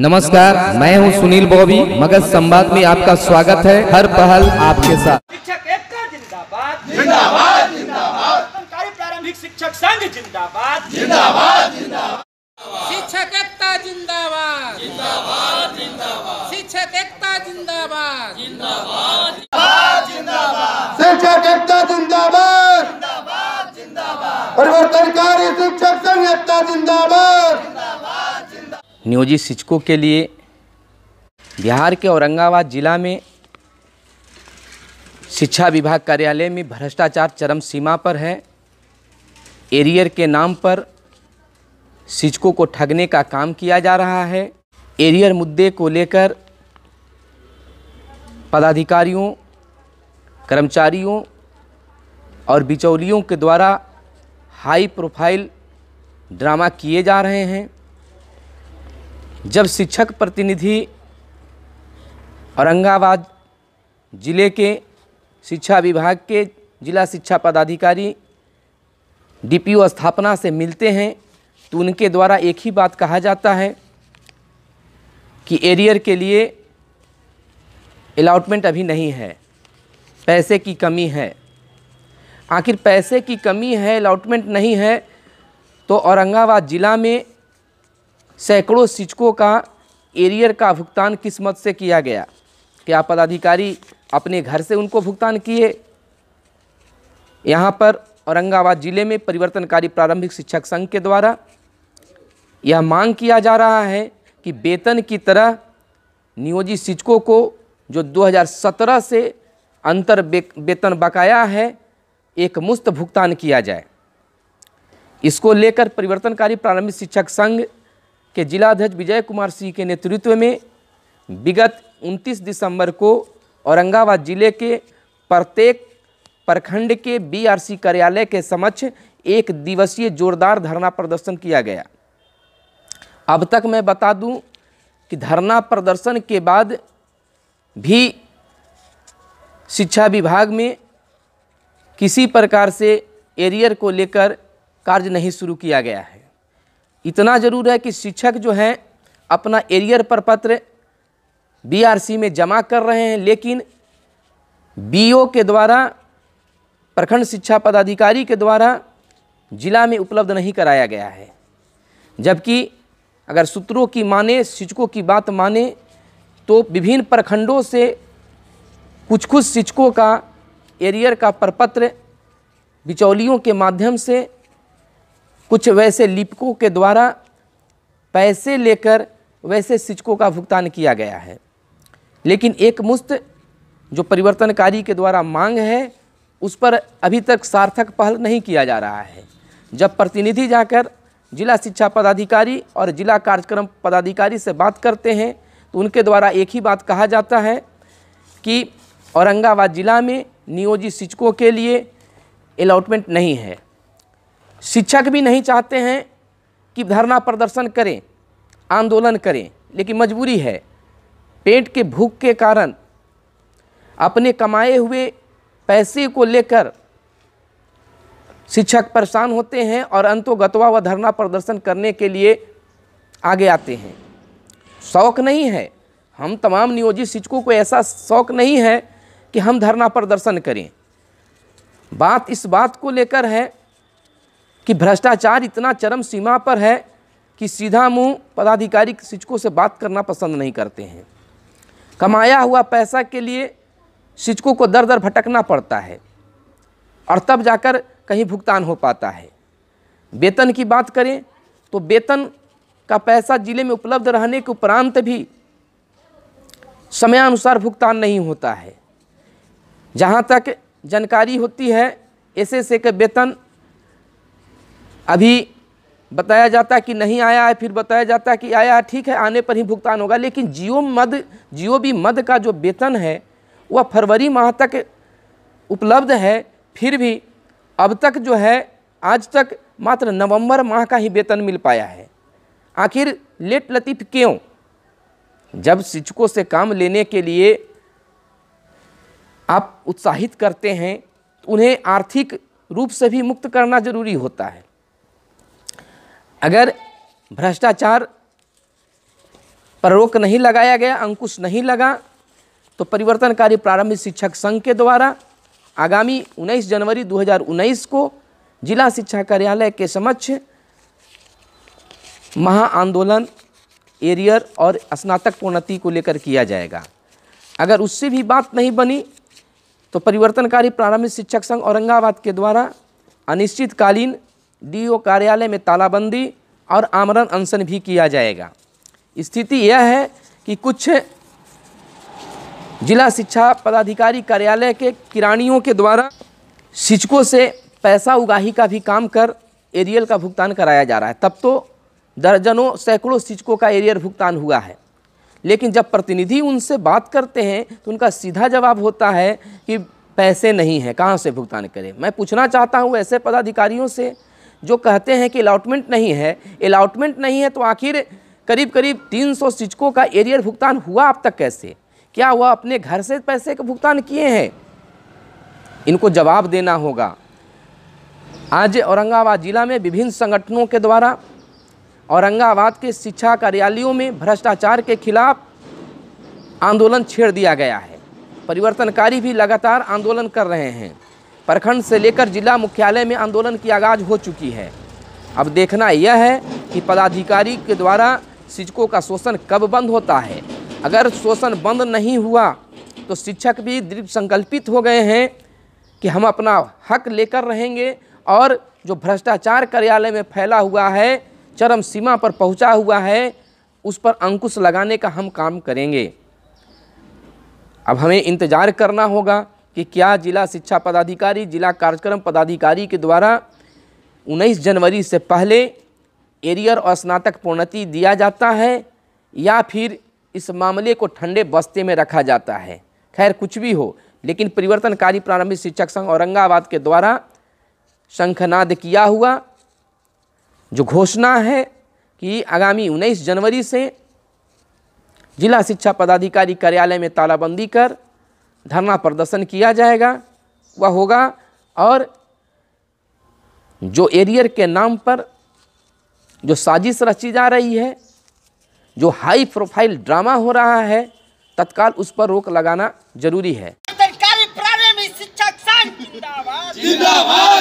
नमस्कार मैं हूं सुनील बॉबी मगध संवाद में आपका स्वागत है हर पहल आपके साथ शिक्षक एकता जिंदाबाद जिंदाबाद जिंदाबाद प्रारंभिक शिक्षक संघ जिंदाबाद जिंदाबाद जिंदाबाद शिक्षक एकता जिंदाबाद जिंदाबाद जिंदाबाद शिक्षक एकता जिंदाबाद जिंदाबाद जिंदाबाद शिक्षक एकता जिंदाबाद जिंदाबाद जिंदाबाद परिवर्तनकारी शिक्षक संघ एकता जिंदाबाद नियोजित शिक्षकों के लिए बिहार के औरंगाबाद ज़िला में शिक्षा विभाग कार्यालय में भ्रष्टाचार चरम सीमा पर है एरियर के नाम पर शिक्षकों को ठगने का काम किया जा रहा है एरियर मुद्दे को लेकर पदाधिकारियों कर्मचारियों और बिचौलियों के द्वारा हाई प्रोफाइल ड्रामा किए जा रहे हैं जब शिक्षक प्रतिनिधि औरंगाबाद ज़िले के शिक्षा विभाग के जिला शिक्षा पदाधिकारी डीपीओ स्थापना से मिलते हैं तो उनके द्वारा एक ही बात कहा जाता है कि एरियर के लिए अलाउटमेंट अभी नहीं है पैसे की कमी है आखिर पैसे की कमी है अलाउटमेंट नहीं है तो औरंगाबाद ज़िला में सैकड़ों शिक्षकों का एरियर का भुगतान किस मत से किया गया क्या पदाधिकारी अपने घर से उनको भुगतान किए यहाँ पर औरंगाबाद जिले में परिवर्तनकारी प्रारंभिक शिक्षक संघ के द्वारा यह मांग किया जा रहा है कि वेतन की तरह नियोजित शिक्षकों को जो 2017 से अंतर वेतन बकाया है एक मुफ्त भुगतान किया जाए इसको लेकर परिवर्तनकारी प्रारंभिक शिक्षक संघ के जिलाध्यक्ष विजय कुमार सिंह के नेतृत्व में विगत 29 दिसंबर को औरंगाबाद जिले के प्रत्येक प्रखंड के बीआरसी कार्यालय के समक्ष एक दिवसीय जोरदार धरना प्रदर्शन किया गया अब तक मैं बता दूं कि धरना प्रदर्शन के बाद भी शिक्षा विभाग में किसी प्रकार से एरियर को लेकर कार्य नहीं शुरू किया गया है इतना ज़रूर है कि शिक्षक जो हैं अपना एरियर पत्र बीआरसी में जमा कर रहे हैं लेकिन बीओ के द्वारा प्रखंड शिक्षा पदाधिकारी के द्वारा जिला में उपलब्ध नहीं कराया गया है जबकि अगर सूत्रों की माने शिक्षकों की बात माने तो विभिन्न प्रखंडों से कुछ कुछ शिक्षकों का एरियर का प्रपत्र बिचौलियों के माध्यम से कुछ वैसे लिपिकों के द्वारा पैसे लेकर वैसे सिचकों का भुगतान किया गया है लेकिन एक मुस्त जो परिवर्तनकारी के द्वारा मांग है उस पर अभी तक सार्थक पहल नहीं किया जा रहा है जब प्रतिनिधि जाकर जिला शिक्षा पदाधिकारी और जिला कार्यक्रम पदाधिकारी से बात करते हैं तो उनके द्वारा एक ही बात कहा जाता है कि औरंगाबाद ज़िला में नियोजित शिक्षकों के लिए अलाटमेंट नहीं है शिक्षक भी नहीं चाहते हैं कि धरना प्रदर्शन करें आंदोलन करें लेकिन मजबूरी है पेट के भूख के कारण अपने कमाए हुए पैसे को लेकर शिक्षक परेशान होते हैं और अंतोगतवा व धरना प्रदर्शन करने के लिए आगे आते हैं शौक नहीं है हम तमाम नियोजित शिक्षकों को ऐसा शौक नहीं है कि हम धरना प्रदर्शन करें बात इस बात को लेकर है कि भ्रष्टाचार इतना चरम सीमा पर है कि सीधा मुंह पदाधिकारी शिक्षकों से बात करना पसंद नहीं करते हैं कमाया हुआ पैसा के लिए शिक्षकों को दर दर भटकना पड़ता है और तब जाकर कहीं भुगतान हो पाता है वेतन की बात करें तो वेतन का पैसा जिले में उपलब्ध रहने के उपरांत भी समयानुसार भुगतान नहीं होता है जहाँ तक जानकारी होती है ऐसे ऐसे के वेतन अभी बताया जाता है कि नहीं आया है फिर बताया जाता है कि आया है ठीक है आने पर ही भुगतान होगा लेकिन जियो मद जियो बी मद का जो वेतन है वह फरवरी माह तक उपलब्ध है फिर भी अब तक जो है आज तक मात्र नवंबर माह का ही वेतन मिल पाया है आखिर लेट लतीफ़ क्यों जब शिक्षकों से काम लेने के लिए आप उत्साहित करते हैं तो उन्हें आर्थिक रूप से भी मुक्त करना जरूरी होता है अगर भ्रष्टाचार पर रोक नहीं लगाया गया अंकुश नहीं लगा तो परिवर्तनकारी प्रारंभिक शिक्षक संघ के द्वारा आगामी 19 जनवरी 2019 को जिला शिक्षा कार्यालय के समक्ष महा आंदोलन एरियर और स्नातक प्रोन्नति को लेकर किया जाएगा अगर उससे भी बात नहीं बनी तो परिवर्तनकारी प्रारंभिक शिक्षक संघ औरंगाबाद के द्वारा अनिश्चितकालीन डीओ कार्यालय में तालाबंदी और आमरण अनशन भी किया जाएगा स्थिति यह है कि कुछ जिला शिक्षा पदाधिकारी कार्यालय के किरानियों के द्वारा शिक्षकों से पैसा उगाही का भी काम कर एरियल का भुगतान कराया जा रहा है तब तो दर्जनों सैकड़ों शिक्षकों का एरियल भुगतान हुआ है लेकिन जब प्रतिनिधि उनसे बात करते हैं तो उनका सीधा जवाब होता है कि पैसे नहीं हैं कहाँ से भुगतान करें मैं पूछना चाहता हूँ ऐसे पदाधिकारियों से जो कहते हैं कि अलाउटमेंट नहीं है अलाउटमेंट नहीं है तो आखिर करीब करीब 300 सौ शिक्षकों का एरियर भुगतान हुआ अब तक कैसे क्या वह अपने घर से पैसे का भुगतान किए हैं इनको जवाब देना होगा आज औरंगाबाद ज़िला में विभिन्न संगठनों के द्वारा औरंगाबाद के शिक्षा कार्यालयों में भ्रष्टाचार के खिलाफ आंदोलन छेड़ दिया गया है परिवर्तनकारी भी लगातार आंदोलन कर रहे हैं प्रखंड से लेकर जिला मुख्यालय में आंदोलन की आगाज हो चुकी है अब देखना यह है कि पदाधिकारी के द्वारा शिक्षकों का शोषण कब बंद होता है अगर शोषण बंद नहीं हुआ तो शिक्षक भी दृढ़ संकल्पित हो गए हैं कि हम अपना हक लेकर रहेंगे और जो भ्रष्टाचार कार्यालय में फैला हुआ है चरम सीमा पर पहुंचा हुआ है उस पर अंकुश लगाने का हम काम करेंगे अब हमें इंतज़ार करना होगा कि क्या जिला शिक्षा पदाधिकारी जिला कार्यक्रम पदाधिकारी के द्वारा 19 जनवरी से पहले एरियर और स्नातक प्रोन्नति दिया जाता है या फिर इस मामले को ठंडे बस्ते में रखा जाता है खैर कुछ भी हो लेकिन परिवर्तनकारी प्रारंभिक शिक्षक संघ औरंगाबाद के द्वारा शंखनाद किया हुआ जो घोषणा है कि आगामी 19 जनवरी से जिला शिक्षा पदाधिकारी कार्यालय में तालाबंदी कर धरना प्रदर्शन किया जाएगा वह होगा और जो एरियर के नाम पर जो साजिश रची जा रही है जो हाई प्रोफाइल ड्रामा हो रहा है तत्काल उस पर रोक लगाना जरूरी है सरकारी प्राइमरी शिक्षक संघ जिंदाबाद